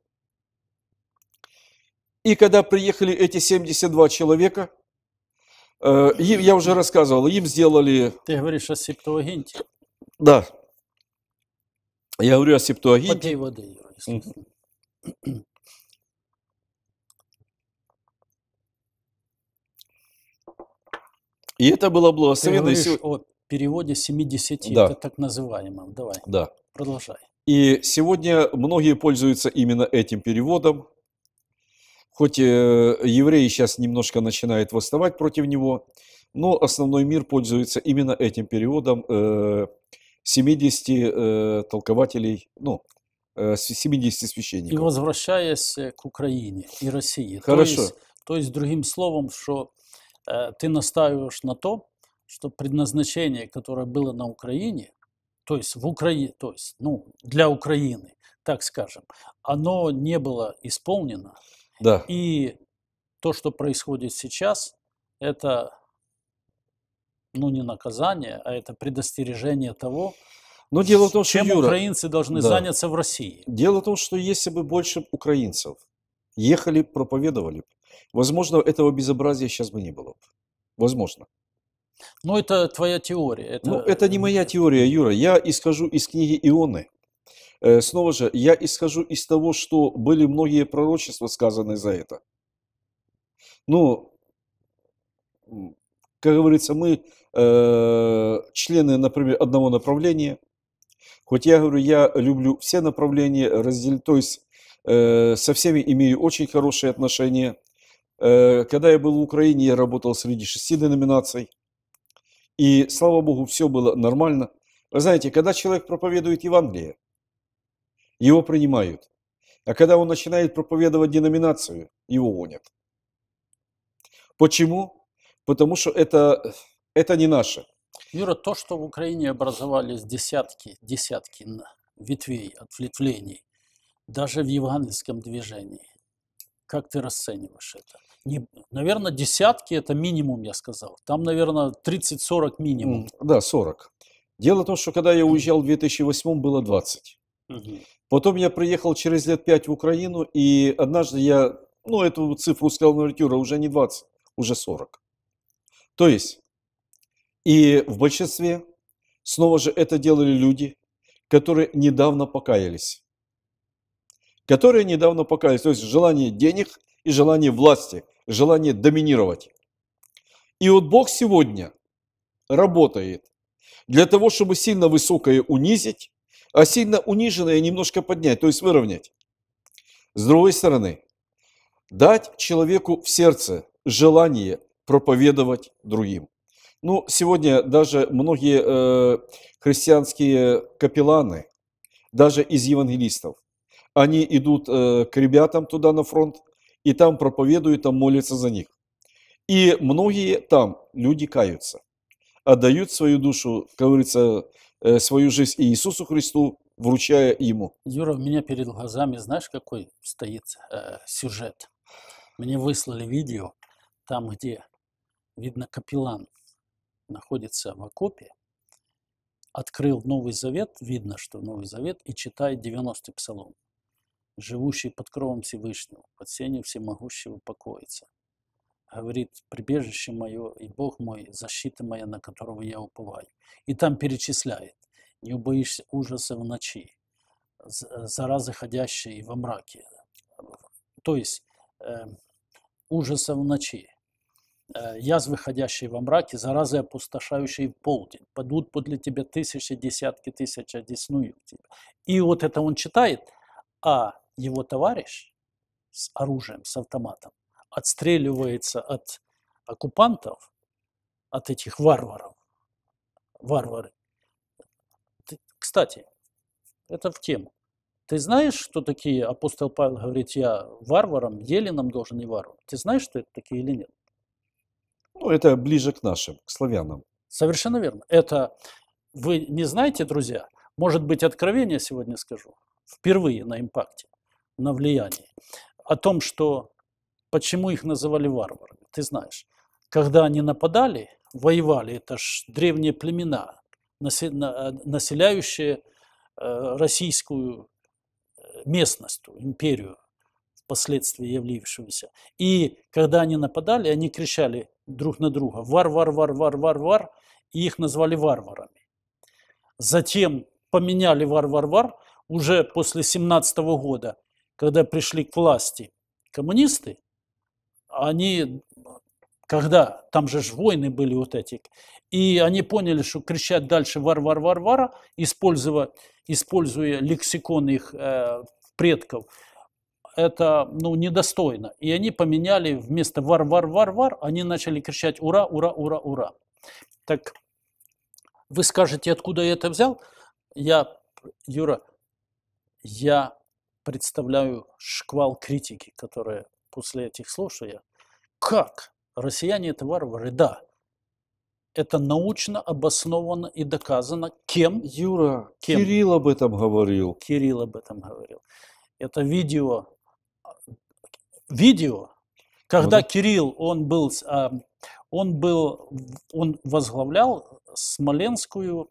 И когда приехали эти 72 человека – Э, им, я уже рассказывал, им сделали... Ты говоришь о септуагенте? Да. Я говорю о септуагенте. Подей воды, Юра, И это было благословенно. Ты говоришь о переводе 70, да. это так называемом. Давай, да. продолжай. И сегодня многие пользуются именно этим переводом. Хоть э, евреи сейчас немножко начинают восставать против него, но основной мир пользуется именно этим переводом 70 э, э, толкователей, ну, 70 священников. И возвращаясь к Украине и России. Хорошо. То есть, то есть другим словом, что э, ты настаиваешь на то, что предназначение, которое было на Украине, то есть в Украине, то есть ну, для Украины, так скажем, оно не было исполнено. Да. И то, что происходит сейчас, это ну не наказание, а это предостережение того, но ну, дело в том, чем что Юра, украинцы должны да. заняться в России. Дело в том, что если бы больше украинцев ехали, проповедовали, возможно, этого безобразия сейчас бы не было. Возможно. Но ну, это твоя теория. Это... Ну, это не моя теория, Юра. Я скажу из книги Ионы. Э, снова же, я исхожу из того, что были многие пророчества сказаны за это. Ну, как говорится, мы э, члены, например, одного направления. Хоть я говорю, я люблю все направления, раздел, то есть э, со всеми имею очень хорошие отношения. Э, когда я был в Украине, я работал среди шести деноминаций. И, слава Богу, все было нормально. Вы знаете, когда человек проповедует Евангелие, его принимают. А когда он начинает проповедовать деноминацию, его гонят. Почему? Потому что это, это не наше. Юра, то, что в Украине образовались десятки, десятки ветвей, ответвлений, даже в евангельском движении, как ты расцениваешь это? Не, наверное, десятки – это минимум, я сказал. Там, наверное, 30-40 минимум. Да, 40. Дело в том, что когда я уезжал в 2008 было 20. Угу. Потом я приехал через лет пять в Украину, и однажды я, ну, эту цифру сказал на литюра, уже не 20, уже 40. То есть, и в большинстве, снова же, это делали люди, которые недавно покаялись. Которые недавно покаялись. То есть, желание денег и желание власти, желание доминировать. И вот Бог сегодня работает для того, чтобы сильно высокое унизить, а сильно униженное немножко поднять, то есть выровнять. С другой стороны, дать человеку в сердце желание проповедовать другим. Ну, сегодня даже многие э, христианские капелланы, даже из евангелистов, они идут э, к ребятам туда на фронт, и там проповедуют, там молятся за них. И многие там люди каются, отдают свою душу, как говорится, Э, свою жизнь и Иисусу Христу, вручая Ему. Юра, у меня перед глазами, знаешь, какой стоит э, сюжет? Мне выслали видео, там, где видно капеллан находится в окопе, открыл Новый Завет, видно, что Новый Завет, и читает 90-й псалом. «Живущий под кровом Всевышнего, под сенью всемогущего покоится» говорит, прибежище мое и Бог мой, защита моя, на которого я уповаю. И там перечисляет, не убоишься ужаса в ночи, э, заразы ходящие во мраке. То есть э, ужаса в ночи, э, язвы ходящие во мраке, заразы опустошающие в полдень. Падут подле тебя тысячи, десятки тысяч, одесную тебя. И вот это он читает, а его товарищ с оружием, с автоматом, отстреливается от оккупантов, от этих варваров. Варвары. Кстати, это в тему. Ты знаешь, что такие, апостол Павел говорит, я варваром, еленом должен и варваром. Ты знаешь, что это такие или нет? Ну, это ближе к нашим, к славянам. Совершенно верно. Это вы не знаете, друзья, может быть, откровение сегодня скажу, впервые на импакте, на влиянии, о том, что Почему их называли варварами? Ты знаешь, когда они нападали, воевали, это ж древние племена, э, населяющие э, российскую э, местность, империю, впоследствии явлившуюся. И когда они нападали, они кричали друг на друга «Вар, вар, вар, вар, вар, вар!» и их назвали варварами. Затем поменяли «Вар, вар, вар!» уже после 17 года, когда пришли к власти коммунисты, они, когда там же ж войны были вот эти, и они поняли, что кричать дальше «вар-вар-вар-вара», используя, используя лексикон их э, предков, это ну, недостойно. И они поменяли вместо «вар-вар-вар-вар», они начали кричать «ура, ура, ура, ура». Так вы скажете, откуда я это взял? Я, Юра, я представляю шквал критики, которая после этих слов, что я, как россияне это варвары? Да, это научно обосновано и доказано кем? Юра, кем? Кирилл об этом говорил. Кирилл об этом говорил. Это видео, а, видео, когда вот. Кирилл, он был, а, он был, он возглавлял Смоленскую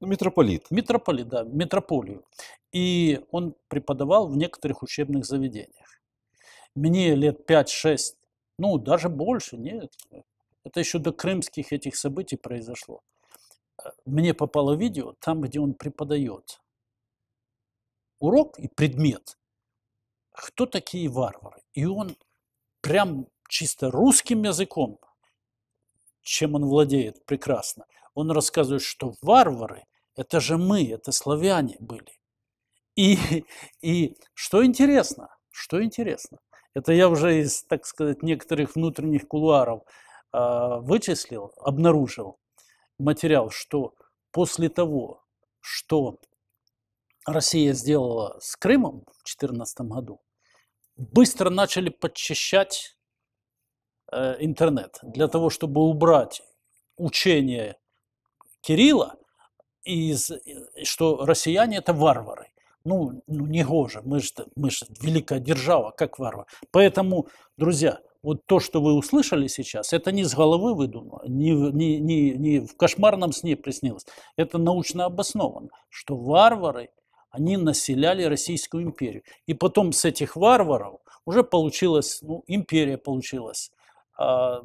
Митрополит. Митрополит, да, метрополию. И он преподавал в некоторых учебных заведениях. Мне лет 5-6, ну даже больше, нет. Это еще до крымских этих событий произошло. Э, мне попало видео там, где он преподает урок и предмет. Кто такие варвары? И он прям чисто русским языком, чем он владеет прекрасно, он рассказывает, что варвары – это же мы, это славяне были. И, и что интересно, что интересно, это я уже из, так сказать, некоторых внутренних кулуаров э, вычислил, обнаружил материал, что после того, что Россия сделала с Крымом в 2014 году, быстро начали подчищать э, интернет для того, чтобы убрать учение Кирилла, из, э, что россияне это варвары. Ну, ну не гоже, мы же мы же великая держава, как варвар. Поэтому, друзья, вот то, что вы услышали сейчас, это не с головы выдумано, не, не, не, не в кошмарном сне приснилось. Это научно обосновано, что варвары, они населяли Российскую империю. И потом с этих варваров уже получилась, ну, империя получилась, а,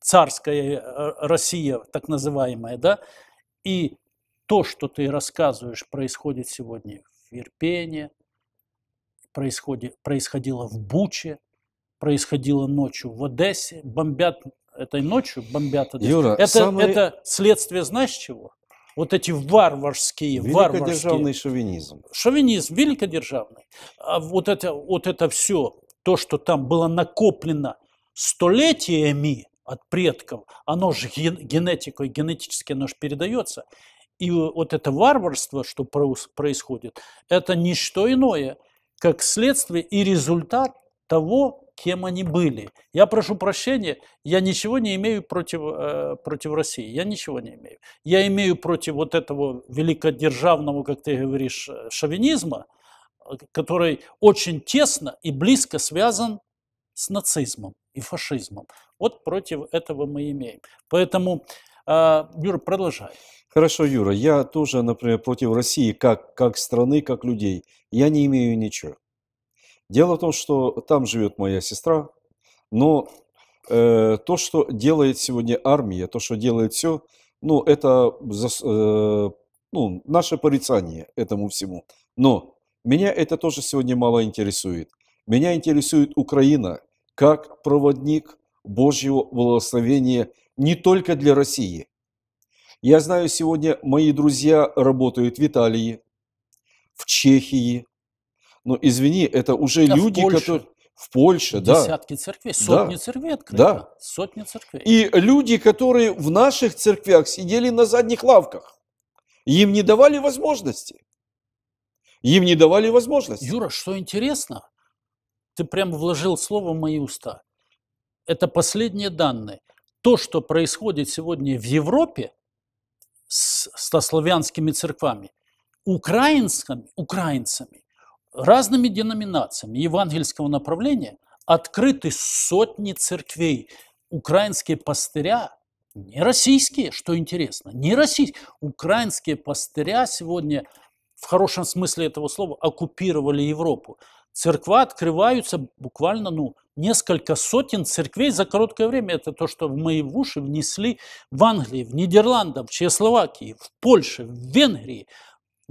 царская э, Россия, так называемая, да, и то, что ты рассказываешь, происходит сегодня в Ирпене, происходи, происходило в Буче, происходило ночью в Одессе, бомбят этой ночью, бомбят Одессу. Юра, это, самый... это следствие знаешь чего? Вот эти варварские, великодержавный варварские. шовинизм. Шовинизм, великодержавный. А вот это, вот это все, то, что там было накоплено столетиями от предков, оно же генетикой, генетически оно же передается и вот это варварство, что происходит, это не что иное, как следствие и результат того, кем они были. Я прошу прощения, я ничего не имею против, э, против России, я ничего не имею. Я имею против вот этого великодержавного, как ты говоришь, э, шовинизма, который очень тесно и близко связан с нацизмом и фашизмом. Вот против этого мы имеем. Поэтому, э, Юра, продолжай. Хорошо, Юра, я тоже, например, против России как, как страны, как людей. Я не имею ничего. Дело в том, что там живет моя сестра, но э, то, что делает сегодня армия, то, что делает все, ну, это э, ну, наше порицание этому всему. Но меня это тоже сегодня мало интересует. Меня интересует Украина как проводник Божьего благословения не только для России – я знаю, сегодня мои друзья работают в Италии, в Чехии. Но извини, это уже да, люди, в которые в Польше, Десятки да. Десятки церквей, сотни да. церквей открыто. Да. Сотни церквей. И люди, которые в наших церквях сидели на задних лавках, им не давали возможности. Им не давали возможности. Юра, что интересно, ты прям вложил слово в мои уста. Это последние данные. То, что происходит сегодня в Европе, с славянскими церквами, украинскими украинцами, разными деноминациями евангельского направления открыты сотни церквей. Украинские пастыря, не российские, что интересно, не российские, украинские пастыря сегодня в хорошем смысле этого слова оккупировали Европу церква открываются буквально, ну, несколько сотен церквей за короткое время. Это то, что в мои уши внесли в Англии, в Нидерландах, в Чехословакии, в Польше, в Венгрии,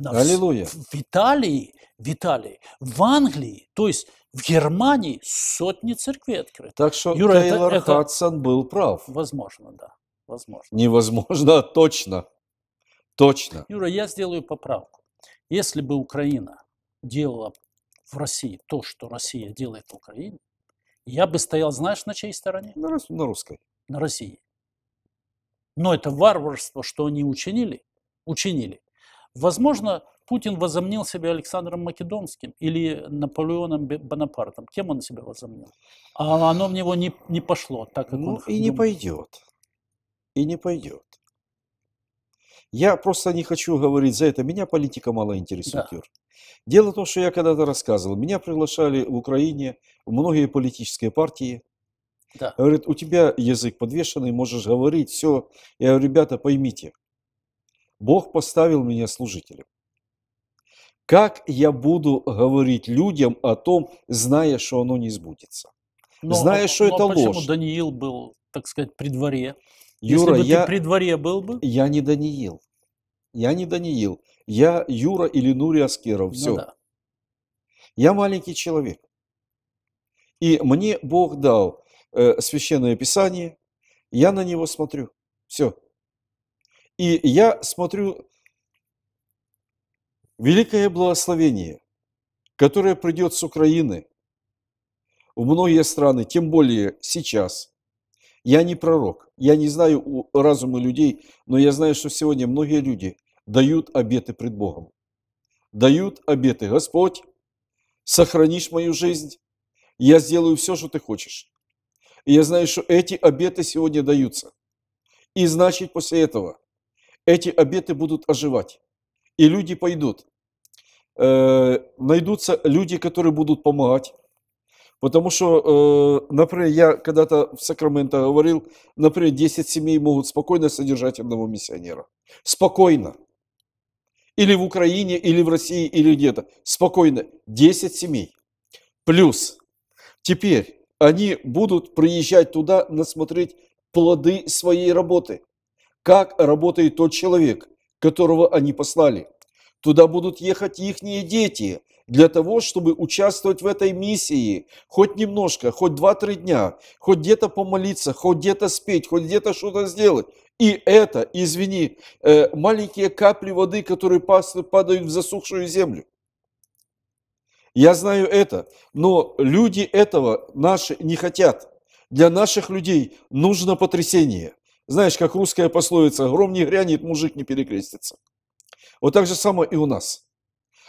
Аллилуйя. В, Италии, в Италии, в Англии, то есть в Германии сотни церквей открыты. Так что Юра, Тейлор это, Хадсон был прав. Возможно, да. Возможно. Невозможно, точно. Точно. Юра, я сделаю поправку. Если бы Украина делала в России то, что Россия делает в Украине, я бы стоял, знаешь, на чьей стороне? На, на русской. На России. Но это варварство, что они учинили, учинили. Возможно, Путин возомнил себя Александром Македонским или Наполеоном Бонапартом. Кем он себя возомнил? А оно в него не, не пошло, так как ну, он... и думал. не пойдет. И не пойдет. Я просто не хочу говорить за это. Меня политика мало интересует. Да. Дело в том, что я когда-то рассказывал. Меня приглашали в Украине многие политические партии. Да. Говорит, у тебя язык подвешенный, можешь говорить, все. Я говорю, ребята, поймите, Бог поставил меня служителем. Как я буду говорить людям о том, зная, что оно не сбудется? Но, зная, что но это почему ложь? Даниил был, так сказать, при дворе? Юра, Если бы я... ты при дворе был бы? Я не Даниил. Я не Даниил. Я Юра или Нури Аскеров. Все. Ну, да. Я маленький человек. И мне Бог дал э, священное писание. Я на него смотрю. Все. И я смотрю великое благословение, которое придет с Украины в многие страны, тем более сейчас. Я не пророк. Я не знаю разума людей, но я знаю, что сегодня многие люди дают обеты пред Богом. Дают обеты. Господь, сохранишь мою жизнь, я сделаю все, что ты хочешь. И я знаю, что эти обеты сегодня даются. И значит, после этого эти обеты будут оживать. И люди пойдут. Э, найдутся люди, которые будут помогать. Потому что, э, например, я когда-то в Сакраменто говорил, например, 10 семей могут спокойно содержать одного миссионера. Спокойно. Или в Украине, или в России, или где-то. Спокойно. 10 семей. Плюс. Теперь они будут приезжать туда, насмотреть плоды своей работы. Как работает тот человек, которого они послали. Туда будут ехать их дети, для того, чтобы участвовать в этой миссии, хоть немножко, хоть два-три дня, хоть где-то помолиться, хоть где-то спеть, хоть где-то что-то сделать. И это, извини, э, маленькие капли воды, которые падают в засухшую землю. Я знаю это, но люди этого наши не хотят. Для наших людей нужно потрясение. Знаешь, как русская пословица, гром не грянет, мужик не перекрестится. Вот так же самое и у нас.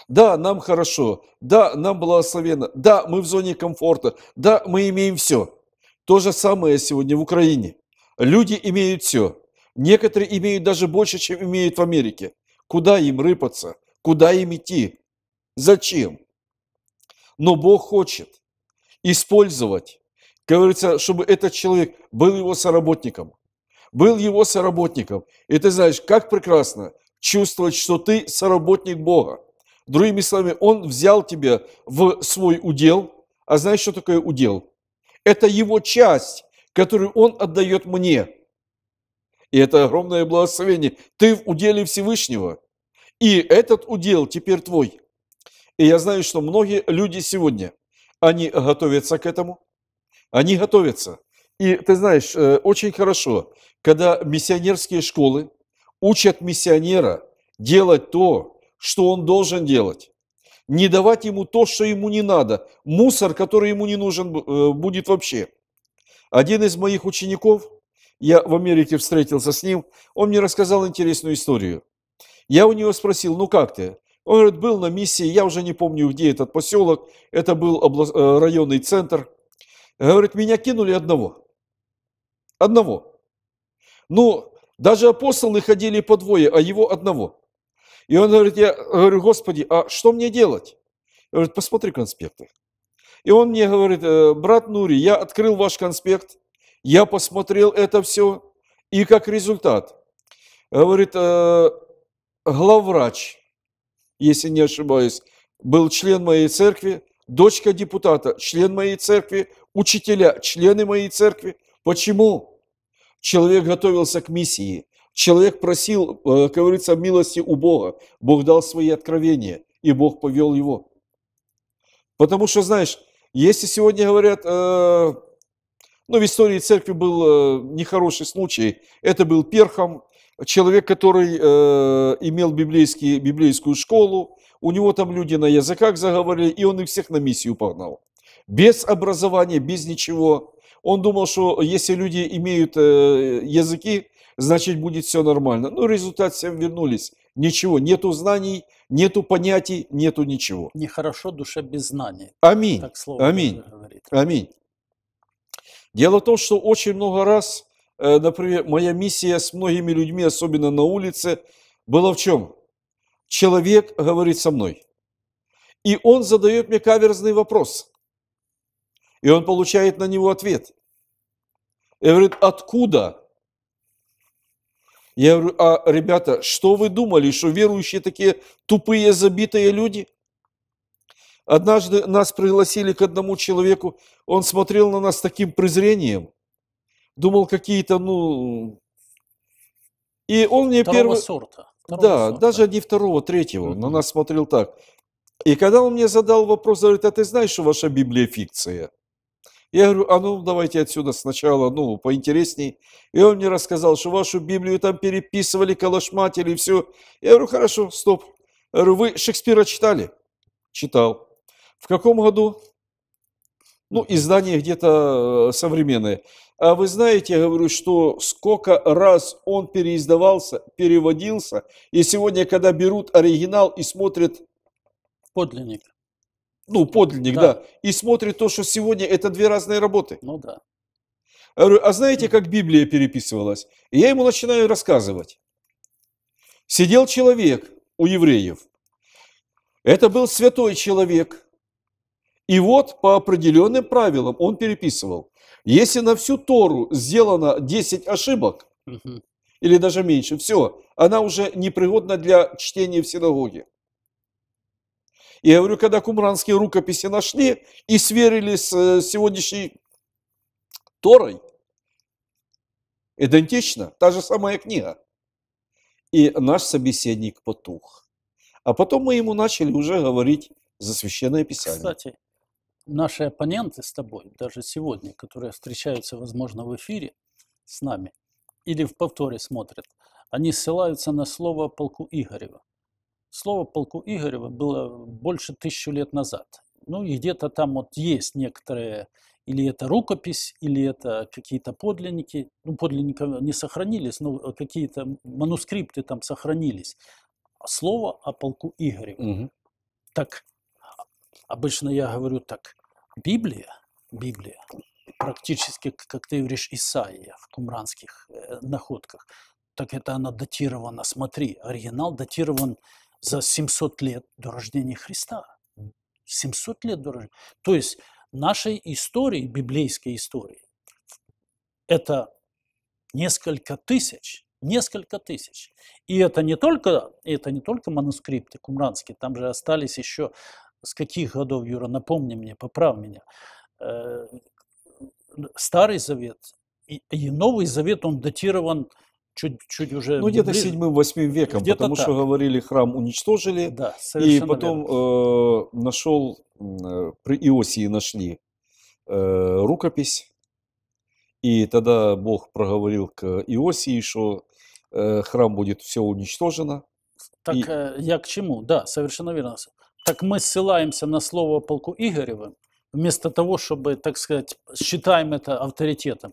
Да, нам хорошо. Да, нам благословенно. Да, мы в зоне комфорта. Да, мы имеем все. То же самое сегодня в Украине. Люди имеют все. Некоторые имеют даже больше, чем имеют в Америке. Куда им рыпаться? Куда им идти? Зачем? Но Бог хочет использовать, говорится, чтобы этот человек был его соработником. Был его соработником. И ты знаешь, как прекрасно чувствовать, что ты соработник Бога. Другими словами, Он взял тебя в свой удел. А знаешь, что такое удел? Это Его часть, которую Он отдает мне. И это огромное благословение. Ты в уделе Всевышнего. И этот удел теперь твой. И я знаю, что многие люди сегодня, они готовятся к этому. Они готовятся. И ты знаешь, э, очень хорошо, когда миссионерские школы учат миссионера делать то, что он должен делать. Не давать ему то, что ему не надо. Мусор, который ему не нужен э, будет вообще. Один из моих учеников, я в Америке встретился с ним, он мне рассказал интересную историю. Я у него спросил, ну как ты? Он говорит, был на миссии, я уже не помню, где этот поселок, это был обла- э, районный центр. Говорит, меня кинули одного. Одного. Ну, даже апостолы ходили по двое, а его одного. И он говорит, я говорю, Господи, а что мне делать? Я говорю, посмотри конспекты. И он мне говорит, «Э, брат Нури, я открыл ваш конспект, я посмотрел это все, и как результат, э, говорит, э, главврач, если не ошибаюсь, был член моей церкви, дочка депутата, член моей церкви, учителя, члены моей церкви. Почему? Человек готовился к миссии, Человек просил, э, как говорится, милости у Бога. Бог дал свои откровения, и Бог повел его. Потому что, знаешь, если сегодня говорят, э, ну, в истории церкви был э, нехороший случай, это был Перхам, человек, который э, имел библейский, библейскую школу, у него там люди на языках заговорили, и он их всех на миссию погнал. Без образования, без ничего. Он думал, что если люди имеют э, языки, значит будет все нормально. Но ну, результат всем вернулись. Ничего, нету знаний, нету понятий, нету ничего. Нехорошо душе без знаний. Аминь. Так слово Аминь. Говорит. Аминь. Дело в том, что очень много раз, э, например, моя миссия с многими людьми, особенно на улице, была в чем? Человек говорит со мной. И он задает мне каверзный вопрос. И он получает на него ответ. И говорит, откуда я говорю, а, ребята, что вы думали, что верующие такие тупые, забитые люди? Однажды нас пригласили к одному человеку, он смотрел на нас таким презрением, думал какие-то, ну... И он мне первый... сорта. Второго да, сорта. даже не второго, третьего, mm-hmm. на нас смотрел так. И когда он мне задал вопрос, говорит, а ты знаешь, что ваша Библия фикция? Я говорю, а ну давайте отсюда сначала, ну, поинтересней. И он мне рассказал, что вашу Библию там переписывали, калашматили и все. Я говорю, хорошо, стоп. Я говорю, вы Шекспира читали? Читал. В каком году? Ну, издание где-то э, современное. А вы знаете, я говорю, что сколько раз он переиздавался, переводился, и сегодня, когда берут оригинал и смотрят... Подлинник ну, подлинник, да. да, и смотрит то, что сегодня это две разные работы. Ну да. говорю, э, а знаете, как Библия переписывалась? И я ему начинаю рассказывать. Сидел человек у евреев. Это был святой человек. И вот по определенным правилам он переписывал. Если на всю Тору сделано 10 ошибок, угу. или даже меньше, все, она уже непригодна для чтения в синагоге я говорю, когда кумранские рукописи нашли и сверились с э, сегодняшней Торой, идентично, та же самая книга. И наш собеседник потух. А потом мы ему начали уже говорить за священное писание. Кстати, наши оппоненты с тобой, даже сегодня, которые встречаются, возможно, в эфире с нами или в повторе смотрят, они ссылаются на слово полку Игорева. Слово полку Игорева было больше тысячи лет назад. Ну и где-то там вот есть некоторые, или это рукопись, или это какие-то подлинники. Ну, подлинников не сохранились, но какие-то манускрипты там сохранились. Слово о полку Игорева. Угу. Так, обычно я говорю так, Библия, Библия, практически, как ты говоришь, Исаия в кумранских э, находках, так это она датирована, смотри, оригинал датирован за 700 лет до рождения Христа. 700 лет до рождения. То есть нашей истории, библейской истории, это несколько тысяч, несколько тысяч. И это не только, это не только манускрипты кумранские, там же остались еще с каких годов, Юра, напомни мне, поправь меня. Э, Старый Завет и Новый Завет, он датирован чуть-чуть уже... Ну, где-то седьмым восьмым веком, где потому так. что говорили, храм уничтожили. Да, И потом верно. э, нашел, э, при Иосии нашли э, рукопись. И тогда Бог проговорил к Иосии, что э, храм будет все уничтожено. Так и... Э, я к чему? Да, совершенно верно. Так мы ссылаемся на слово полку Игорева, вместо того, чтобы, так сказать, считаем это авторитетом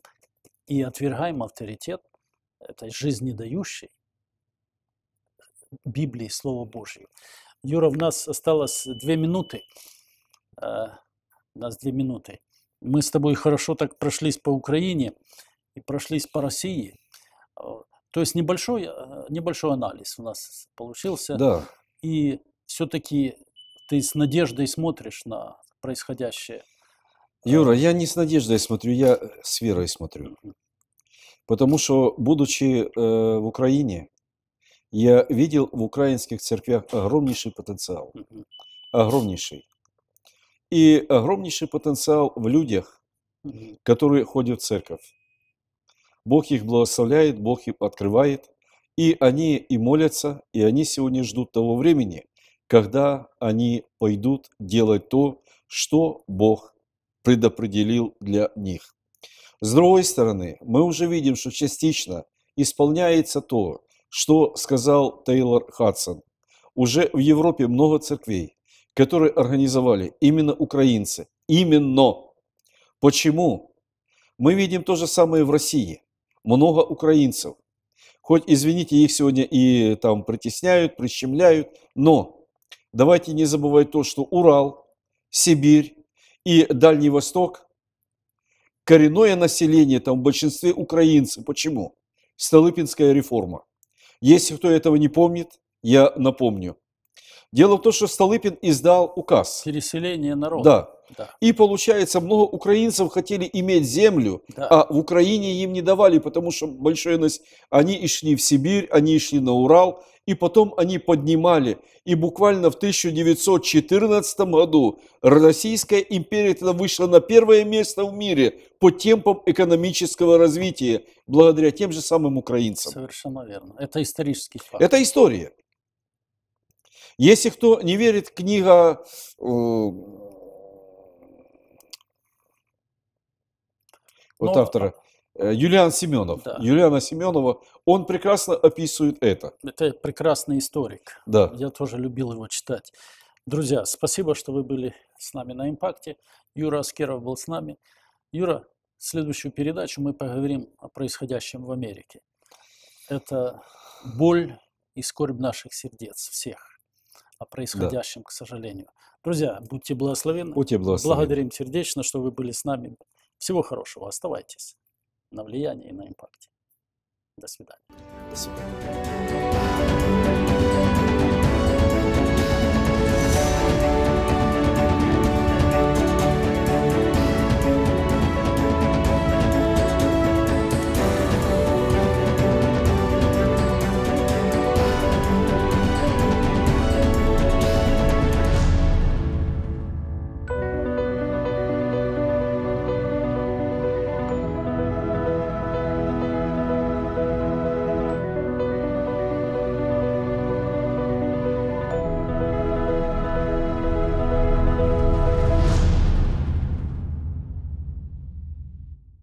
и отвергаем авторитет этой жизни Библии, Слово Божьего. Юра, у нас осталось две минуты. Э, у нас две минуты. Мы с тобой хорошо так прошлись по Украине и прошлись по России. Э, то есть небольшой, э, небольшой анализ у нас получился. Да. И все-таки ты с надеждой смотришь на происходящее. Юра, я не с надеждой смотрю, я с верой смотрю. Потому что, будучи э, в Украине, я видел в украинских церквях огромнейший потенциал. Огромнейший. И огромнейший потенциал в людях, которые ходят в церковь. Бог их благословляет, Бог их открывает. И они и молятся, и они сегодня ждут того времени, когда они пойдут делать то, что Бог предопределил для них. С другой стороны, мы уже видим, что частично исполняется то, что сказал Тейлор Хадсон. Уже в Европе много церквей, которые организовали именно украинцы. Именно. Почему? Мы видим то же самое в России. Много украинцев. Хоть, извините, их сегодня и там притесняют, прищемляют, но давайте не забывать то, что Урал, Сибирь и Дальний Восток – коренное население, там в большинстве украинцы. Почему? Столыпинская реформа. Если кто этого не помнит, я напомню. Дело в том, что Столыпин издал указ. Переселение народа. Да. да. И получается, много украинцев хотели иметь землю, да. а в Украине им не давали, потому что большое они и шли в Сибирь, они и шли на Урал, и потом они поднимали. И буквально в 1914 году Российская империя тогда вышла на первое место в мире по темпам экономического развития, благодаря тем же самым украинцам. Совершенно верно. Это исторический факт. Это история. Если кто не верит, книга э, вот ну, автора Э, Юлиан Семенов. Да. Юлиана Семенова, он прекрасно описывает это. Это прекрасный историк. Да. Я тоже любил его читать. Друзья, спасибо, что вы были с нами на «Импакте». Юра Аскеров был с нами. Юра, следующую передачу мы поговорим о происходящем в Америке. Это боль и скорбь наших сердец всех о происходящем, да. к сожалению. Друзья, будьте благословенны. Будьте благословенны. Благодарим сердечно, что вы были с нами. Всего хорошего. Оставайтесь на влиянии и на импакте. До свидания. До свидания.